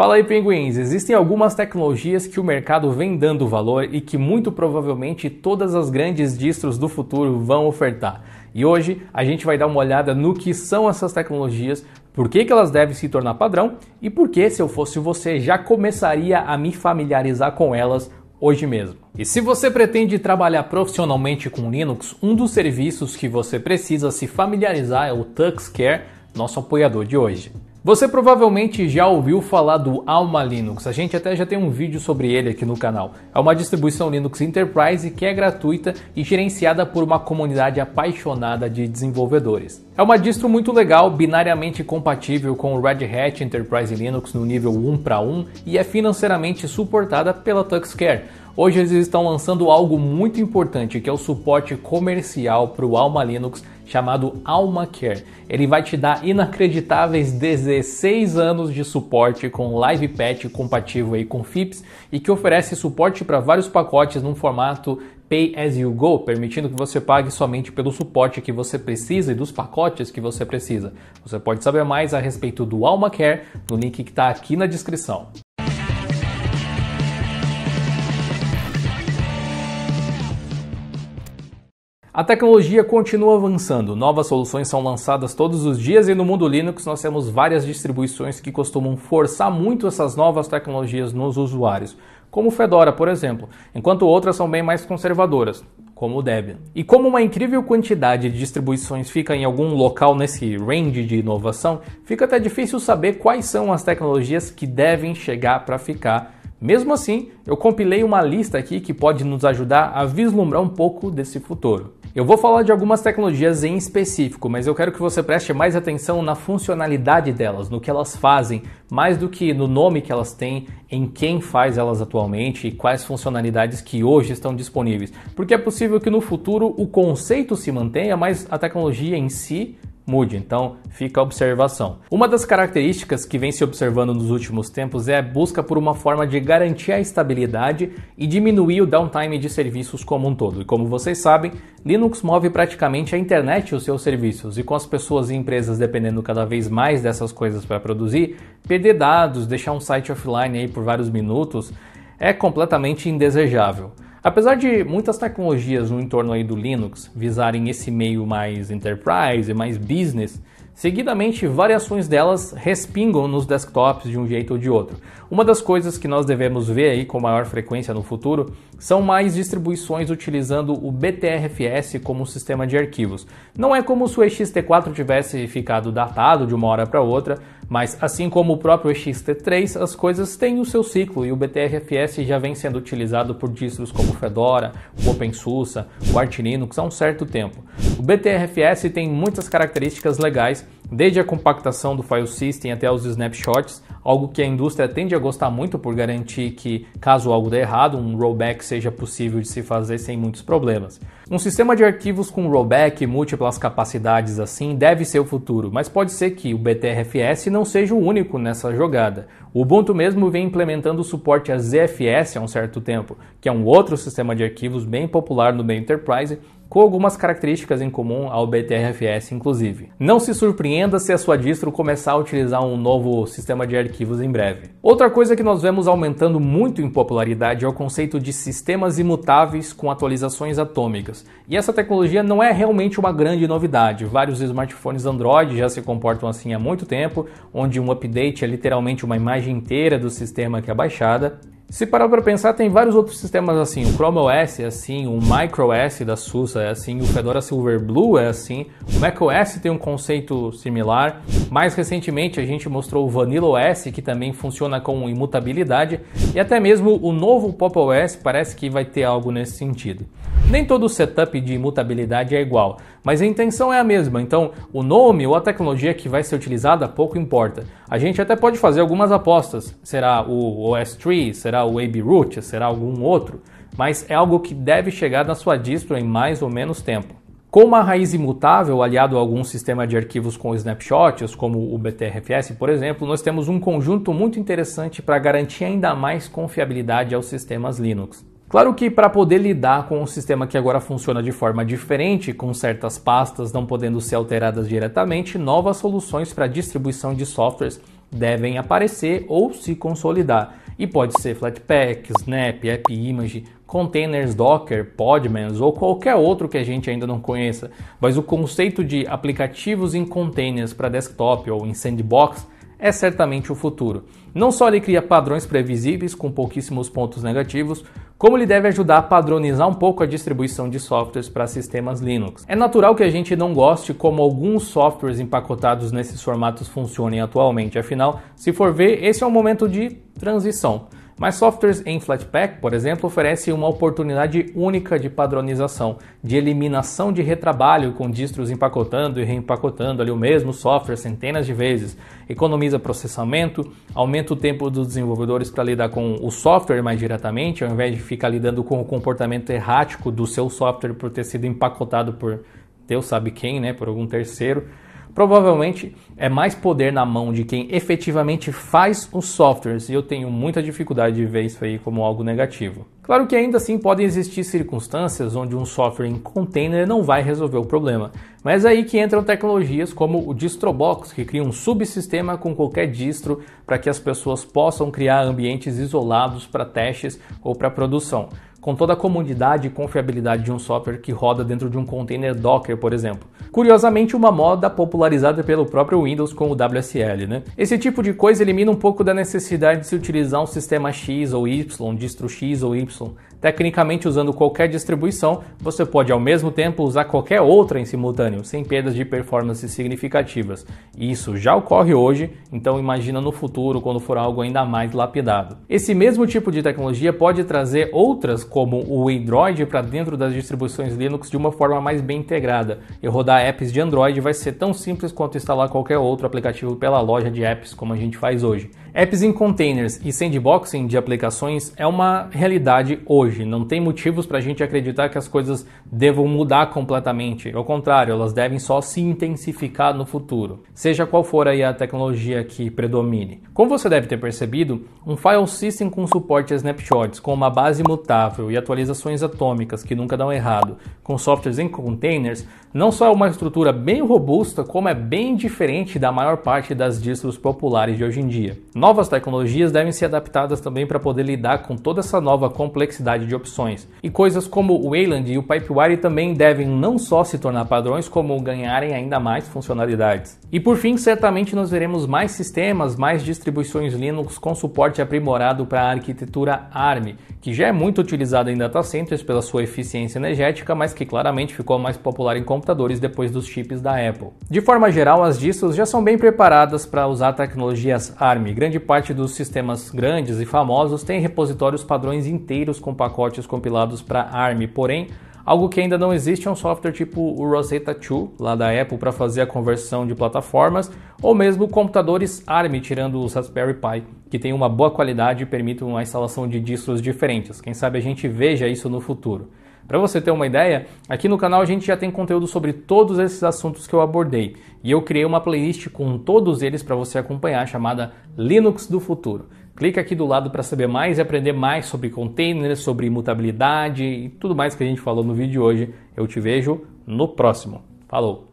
Fala aí, pinguins! Existem algumas tecnologias que o mercado vem dando valor e que muito provavelmente todas as grandes distros do futuro vão ofertar. E hoje a gente vai dar uma olhada no que são essas tecnologias, por que, que elas devem se tornar padrão e por que, se eu fosse você, já começaria a me familiarizar com elas hoje mesmo. E se você pretende trabalhar profissionalmente com Linux, um dos serviços que você precisa se familiarizar é o TuxCare, nosso apoiador de hoje. Você provavelmente já ouviu falar do Alma Linux, a gente até já tem um vídeo sobre ele aqui no canal. É uma distribuição Linux Enterprise que é gratuita e gerenciada por uma comunidade apaixonada de desenvolvedores. É uma distro muito legal, binariamente compatível com o Red Hat Enterprise Linux no nível 1 para 1 e é financeiramente suportada pela TuxCare Hoje eles estão lançando algo muito importante, que é o suporte comercial para o Alma Linux chamado AlmaCare. Ele vai te dar inacreditáveis 16 anos de suporte com Live Patch compatível aí com FIPS e que oferece suporte para vários pacotes num formato Pay as you go, permitindo que você pague somente pelo suporte que você precisa e dos pacotes que você precisa. Você pode saber mais a respeito do AlmaCare no link que está aqui na descrição. A tecnologia continua avançando, novas soluções são lançadas todos os dias e no mundo Linux nós temos várias distribuições que costumam forçar muito essas novas tecnologias nos usuários, como Fedora, por exemplo, enquanto outras são bem mais conservadoras, como o Debian. E como uma incrível quantidade de distribuições fica em algum local nesse range de inovação, fica até difícil saber quais são as tecnologias que devem chegar para ficar mesmo assim, eu compilei uma lista aqui que pode nos ajudar a vislumbrar um pouco desse futuro. Eu vou falar de algumas tecnologias em específico, mas eu quero que você preste mais atenção na funcionalidade delas, no que elas fazem, mais do que no nome que elas têm, em quem faz elas atualmente e quais funcionalidades que hoje estão disponíveis. Porque é possível que no futuro o conceito se mantenha, mas a tecnologia em si mude. Então, fica a observação. Uma das características que vem se observando nos últimos tempos é a busca por uma forma de garantir a estabilidade e diminuir o downtime de serviços como um todo. E como vocês sabem, Linux move praticamente a internet e os seus serviços, e com as pessoas e empresas dependendo cada vez mais dessas coisas para produzir, perder dados, deixar um site offline aí por vários minutos, é completamente indesejável. Apesar de muitas tecnologias no entorno aí do Linux visarem esse meio mais enterprise, mais business, seguidamente variações delas respingam nos desktops de um jeito ou de outro. Uma das coisas que nós devemos ver aí com maior frequência no futuro são mais distribuições utilizando o BTRFS como sistema de arquivos. Não é como se o EXT4 tivesse ficado datado de uma hora para outra, mas assim como o próprio XT3, as coisas têm o seu ciclo e o BTRFS já vem sendo utilizado por distros como Fedora, o OpenSUSE, o Arch Linux há um certo tempo. O BTRFS tem muitas características legais, desde a compactação do file system até os snapshots, algo que a indústria tende a gostar muito por garantir que, caso algo dê errado, um rollback seja possível de se fazer sem muitos problemas. Um sistema de arquivos com rollback e múltiplas capacidades assim deve ser o futuro, mas pode ser que o BTRFS não seja o único nessa jogada. O Ubuntu mesmo vem implementando o suporte a ZFS há um certo tempo, que é um outro sistema de arquivos bem popular no meio enterprise com algumas características em comum ao BTRFS, inclusive. Não se surpreenda se a sua distro começar a utilizar um novo sistema de arquivos em breve. Outra coisa que nós vemos aumentando muito em popularidade é o conceito de sistemas imutáveis com atualizações atômicas. E essa tecnologia não é realmente uma grande novidade. Vários smartphones Android já se comportam assim há muito tempo, onde um update é literalmente uma imagem inteira do sistema que é baixada. Se parar para pensar, tem vários outros sistemas assim. O Chrome OS é assim, o Micro OS da SUSE é assim, o Fedora Silverblue é assim, o macOS tem um conceito similar. Mais recentemente, a gente mostrou o Vanilla OS, que também funciona com imutabilidade, e até mesmo o novo Pop OS parece que vai ter algo nesse sentido. Nem todo setup de imutabilidade é igual, mas a intenção é a mesma, então o nome ou a tecnologia que vai ser utilizada pouco importa. A gente até pode fazer algumas apostas, será o OS3, será o AB Root, será algum outro, mas é algo que deve chegar na sua distro em mais ou menos tempo. Com uma raiz imutável aliado a algum sistema de arquivos com snapshots, como o BTRFS, por exemplo, nós temos um conjunto muito interessante para garantir ainda mais confiabilidade aos sistemas Linux. Claro que para poder lidar com um sistema que agora funciona de forma diferente, com certas pastas não podendo ser alteradas diretamente, novas soluções para distribuição de softwares devem aparecer ou se consolidar. E pode ser Flatpak, Snap, AppImage, containers Docker, Podmans ou qualquer outro que a gente ainda não conheça. Mas o conceito de aplicativos em containers para desktop ou em sandbox é certamente o futuro. Não só ele cria padrões previsíveis com pouquíssimos pontos negativos, como ele deve ajudar a padronizar um pouco a distribuição de softwares para sistemas Linux. É natural que a gente não goste como alguns softwares empacotados nesses formatos funcionem atualmente, afinal, se for ver, esse é um momento de transição. Mas softwares em Flatpak, por exemplo, oferecem uma oportunidade única de padronização, de eliminação de retrabalho com distros empacotando e reempacotando ali o mesmo software centenas de vezes. Economiza processamento, aumenta o tempo dos desenvolvedores para lidar com o software mais diretamente, ao invés de ficar lidando com o comportamento errático do seu software por ter sido empacotado por Deus sabe quem, né, por algum terceiro. Provavelmente é mais poder na mão de quem efetivamente faz os softwares e eu tenho muita dificuldade de ver isso aí como algo negativo. Claro que ainda assim podem existir circunstâncias onde um software em container não vai resolver o problema, mas é aí que entram tecnologias como o Distrobox, que cria um subsistema com qualquer distro para que as pessoas possam criar ambientes isolados para testes ou para produção com toda a comodidade e confiabilidade de um software que roda dentro de um container Docker, por exemplo. Curiosamente, uma moda popularizada pelo próprio Windows com o WSL, né? Esse tipo de coisa elimina um pouco da necessidade de se utilizar um sistema X ou Y, distro X ou Y, Tecnicamente, usando qualquer distribuição, você pode ao mesmo tempo usar qualquer outra em simultâneo, sem perdas de performance significativas. E isso já ocorre hoje, então imagina no futuro quando for algo ainda mais lapidado. Esse mesmo tipo de tecnologia pode trazer outras, como o Android, para dentro das distribuições Linux de uma forma mais bem integrada. E rodar apps de Android vai ser tão simples quanto instalar qualquer outro aplicativo pela loja de apps como a gente faz hoje. Apps em containers e sandboxing de aplicações é uma realidade hoje. Não tem motivos para a gente acreditar que as coisas devam mudar completamente. Ao contrário, elas devem só se intensificar no futuro, seja qual for aí a tecnologia que predomine. Como você deve ter percebido, um file system com suporte a snapshots, com uma base mutável e atualizações atômicas que nunca dão errado, com softwares em containers, não só é uma estrutura bem robusta, como é bem diferente da maior parte das distros populares de hoje em dia. Novas tecnologias devem ser adaptadas também para poder lidar com toda essa nova complexidade de opções. E coisas como o Wayland e o Pipewire também devem não só se tornar padrões, como ganharem ainda mais funcionalidades. E por fim, certamente nós veremos mais sistemas, mais distribuições Linux com suporte aprimorado para a arquitetura ARM, que já é muito utilizada em data centers pela sua eficiência energética, mas que claramente ficou mais popular em computadores depois dos chips da Apple. De forma geral, as distros já são bem preparadas para usar tecnologias ARM grande parte dos sistemas grandes e famosos tem repositórios padrões inteiros com pacotes compilados para ARM, porém, algo que ainda não existe é um software tipo o Rosetta 2, lá da Apple, para fazer a conversão de plataformas, ou mesmo computadores ARM, tirando o Raspberry Pi, que tem uma boa qualidade e permite uma instalação de distros diferentes. Quem sabe a gente veja isso no futuro. Para você ter uma ideia, aqui no canal a gente já tem conteúdo sobre todos esses assuntos que eu abordei e eu criei uma playlist com todos eles para você acompanhar chamada Linux do Futuro. Clica aqui do lado para saber mais e aprender mais sobre containers, sobre imutabilidade e tudo mais que a gente falou no vídeo de hoje. Eu te vejo no próximo. Falou!